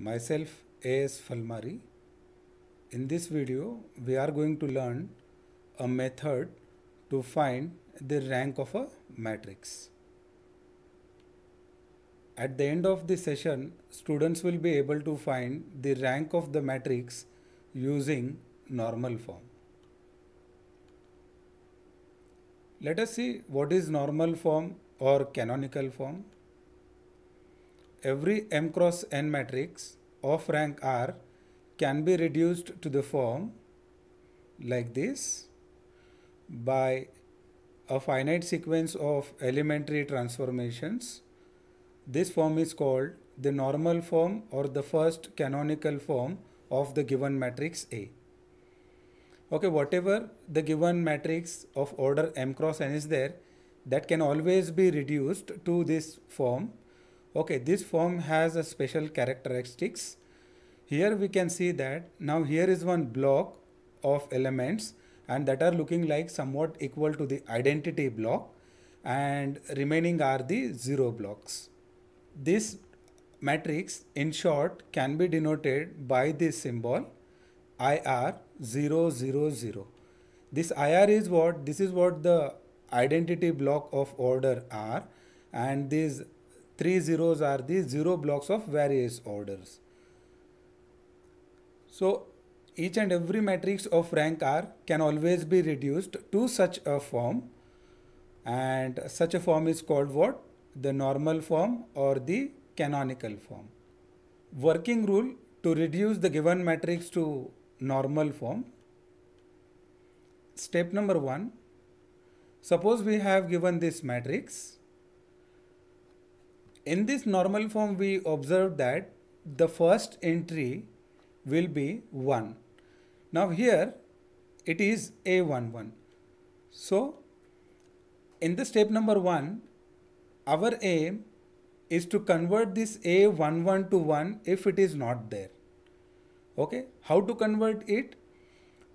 myself AS Falmari. In this video, we are going to learn a method to find the rank of a matrix. At the end of the session, students will be able to find the rank of the matrix using normal form. Let us see what is normal form or canonical form every m cross n matrix of rank r can be reduced to the form like this by a finite sequence of elementary transformations. This form is called the normal form or the first canonical form of the given matrix A. Okay, whatever the given matrix of order m cross n is there, that can always be reduced to this form okay this form has a special characteristics here we can see that now here is one block of elements and that are looking like somewhat equal to the identity block and remaining are the zero blocks this matrix in short can be denoted by this symbol IR 000 this IR is what this is what the identity block of order R and these Three zeros are the zero blocks of various orders. So each and every matrix of rank R can always be reduced to such a form and such a form is called what? The normal form or the canonical form. Working rule to reduce the given matrix to normal form. Step number one, suppose we have given this matrix in this normal form we observe that the first entry will be 1. Now here it is A11. So in the step number 1 our aim is to convert this A11 to 1 if it is not there. Okay, how to convert it?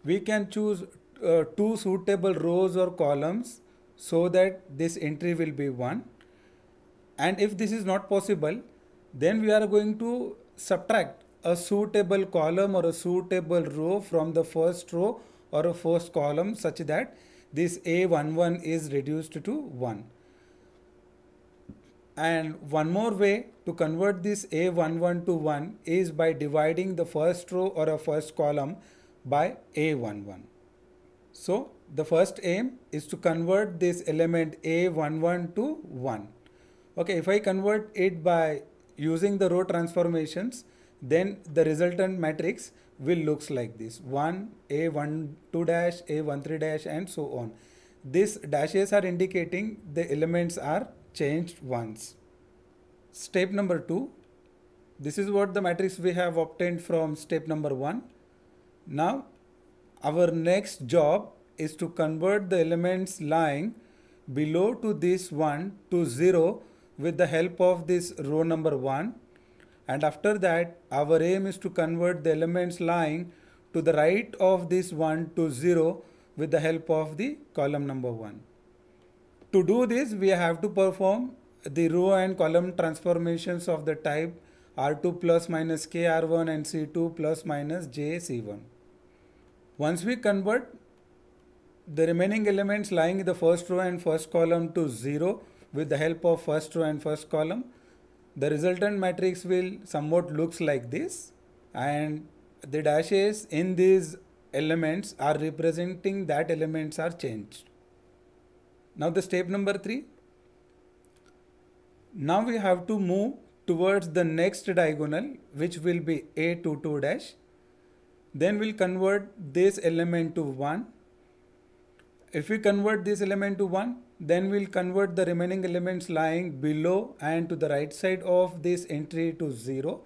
We can choose uh, two suitable rows or columns so that this entry will be 1 and if this is not possible then we are going to subtract a suitable column or a suitable row from the first row or a first column such that this A11 is reduced to 1. And one more way to convert this A11 to 1 is by dividing the first row or a first column by A11. So the first aim is to convert this element A11 to 1. Okay, if I convert it by using the row transformations, then the resultant matrix will looks like this 1 a 1 2 dash a 1 3 dash and so on these dashes are indicating the elements are changed once step number 2 this is what the matrix we have obtained from step number 1 now our next job is to convert the elements lying below to this one to 0 with the help of this row number 1 and after that our aim is to convert the elements lying to the right of this 1 to 0 with the help of the column number 1. To do this we have to perform the row and column transformations of the type R2 plus minus K R1 and C2 plus minus J C1. Once we convert the remaining elements lying in the first row and first column to 0 with the help of first row and first column. The resultant matrix will somewhat looks like this and the dashes in these elements are representing that elements are changed. Now the step number 3. Now we have to move towards the next diagonal which will be A22 dash. Then we'll convert this element to 1. If we convert this element to 1, then we'll convert the remaining elements lying below and to the right side of this entry to 0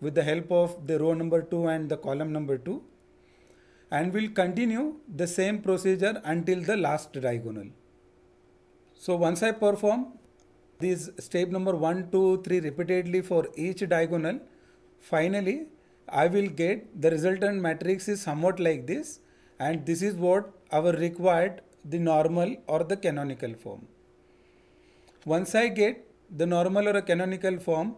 with the help of the row number 2 and the column number 2 and we'll continue the same procedure until the last diagonal. So once I perform this step number 1, 2, 3 repeatedly for each diagonal, finally I will get the resultant matrix is somewhat like this and this is what our required the normal or the canonical form. Once I get the normal or a canonical form,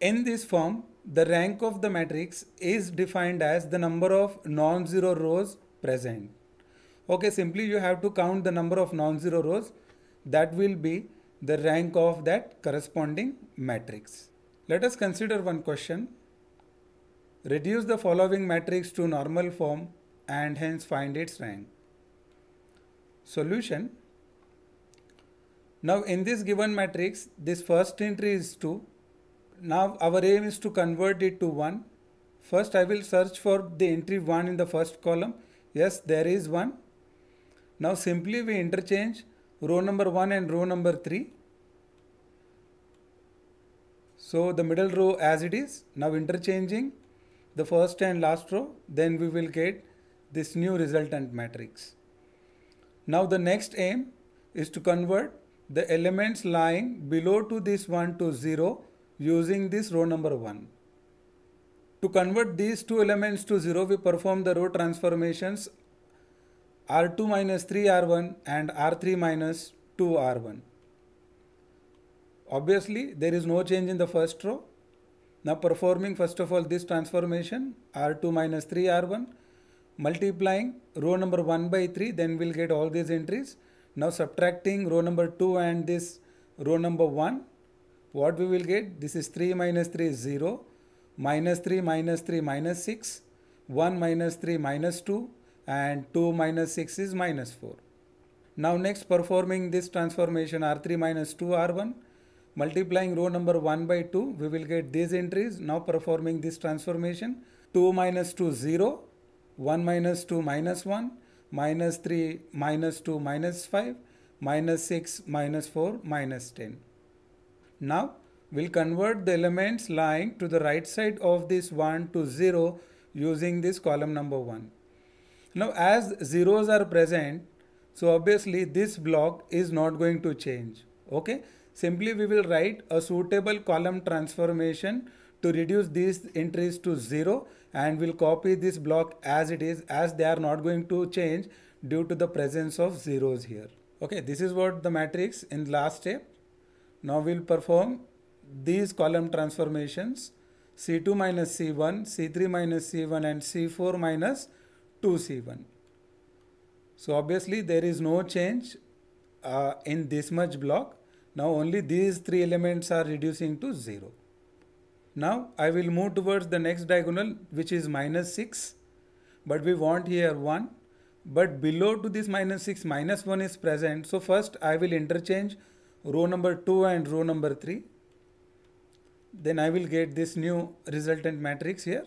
in this form, the rank of the matrix is defined as the number of non-zero rows present. Okay, simply you have to count the number of non-zero rows. That will be the rank of that corresponding matrix. Let us consider one question. Reduce the following matrix to normal form and hence find its rank solution. Now in this given matrix, this first entry is 2. Now our aim is to convert it to 1. First I will search for the entry 1 in the first column. Yes, there is 1. Now simply we interchange row number 1 and row number 3. So the middle row as it is. Now interchanging the first and last row. Then we will get this new resultant matrix. Now the next aim is to convert the elements lying below to this 1 to 0 using this row number 1. To convert these two elements to 0, we perform the row transformations R2 minus 3 R1 and R3 minus 2 R1. Obviously, there is no change in the first row. Now performing first of all this transformation R2 minus 3 R1 multiplying row number 1 by 3 then we'll get all these entries now subtracting row number 2 and this row number 1 what we will get this is 3 minus 3 is 0 minus 3 minus 3 minus 6 1 minus 3 minus 2 and 2 minus 6 is minus 4 now next performing this transformation r3 minus 2 r1 multiplying row number 1 by 2 we will get these entries now performing this transformation 2 minus 2 0 1 minus 2 minus 1 minus 3 minus 2 minus 5 minus 6 minus 4 minus 10. Now we'll convert the elements lying to the right side of this 1 to 0 using this column number 1. Now as zeros are present so obviously this block is not going to change. Okay. Simply we will write a suitable column transformation to reduce these entries to 0 and will copy this block as it is as they are not going to change due to the presence of zeros here. Okay, this is what the matrix in last step. Now we'll perform these column transformations C2 minus C1, C3 minus C1 and C4 minus 2C1. So obviously there is no change uh, in this much block. Now only these three elements are reducing to 0. Now I will move towards the next diagonal which is minus 6 but we want here 1 but below to this minus 6 minus 1 is present so first I will interchange row number 2 and row number 3 then I will get this new resultant matrix here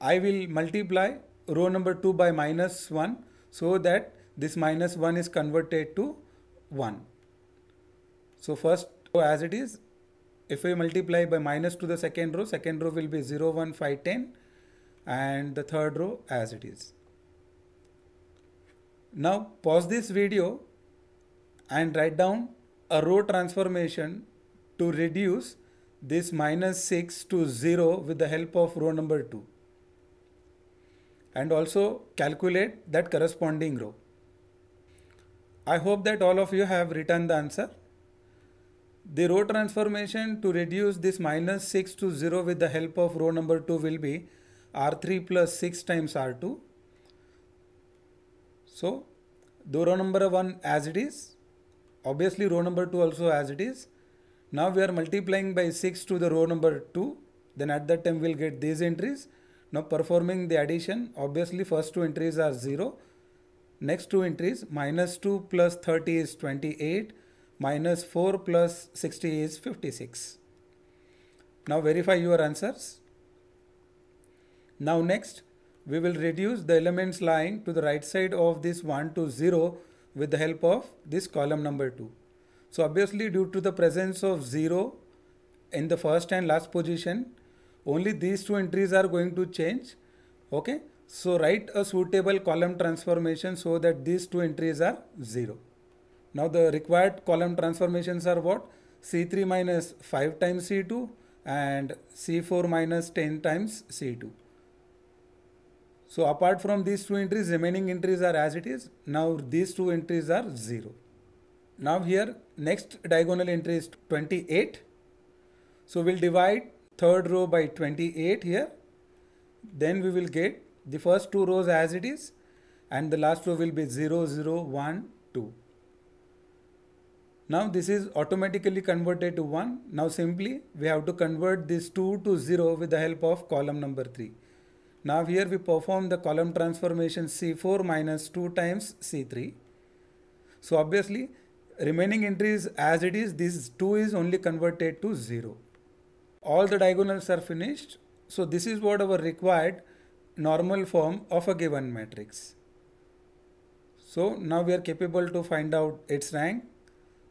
I will multiply row number 2 by minus 1 so that this minus 1 is converted to 1 so first as it is if I multiply by minus to the second row, second row will be 0, 1, 5, 10 and the third row as it is. Now pause this video and write down a row transformation to reduce this minus 6 to 0 with the help of row number 2 and also calculate that corresponding row. I hope that all of you have written the answer the row transformation to reduce this minus 6 to 0 with the help of row number 2 will be r3 plus 6 times r2. So, the row number 1 as it is, obviously row number 2 also as it is. Now we are multiplying by 6 to the row number 2, then at that time we will get these entries. Now performing the addition, obviously first two entries are 0, next two entries minus 2 plus 30 is 28 minus 4 plus 60 is 56. Now verify your answers. Now next we will reduce the elements lying to the right side of this 1 to 0 with the help of this column number 2. So obviously due to the presence of 0 in the first and last position only these two entries are going to change. Okay. So write a suitable column transformation so that these two entries are 0. Now the required column transformations are what? C3 minus 5 times C2 and C4 minus 10 times C2. So apart from these two entries, remaining entries are as it is. Now these two entries are 0. Now here next diagonal entry is 28. So we'll divide third row by 28 here. Then we will get the first two rows as it is and the last row will be 0, 0, 1, 2. Now this is automatically converted to 1. Now simply we have to convert this 2 to 0 with the help of column number 3. Now here we perform the column transformation C4 minus 2 times C3. So obviously remaining entries as it is this 2 is only converted to 0. All the diagonals are finished. So this is what our required normal form of a given matrix. So now we are capable to find out its rank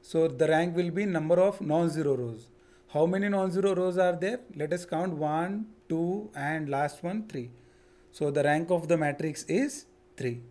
so the rank will be number of non-zero rows. How many non-zero rows are there? Let us count 1, 2 and last one 3. So the rank of the matrix is 3.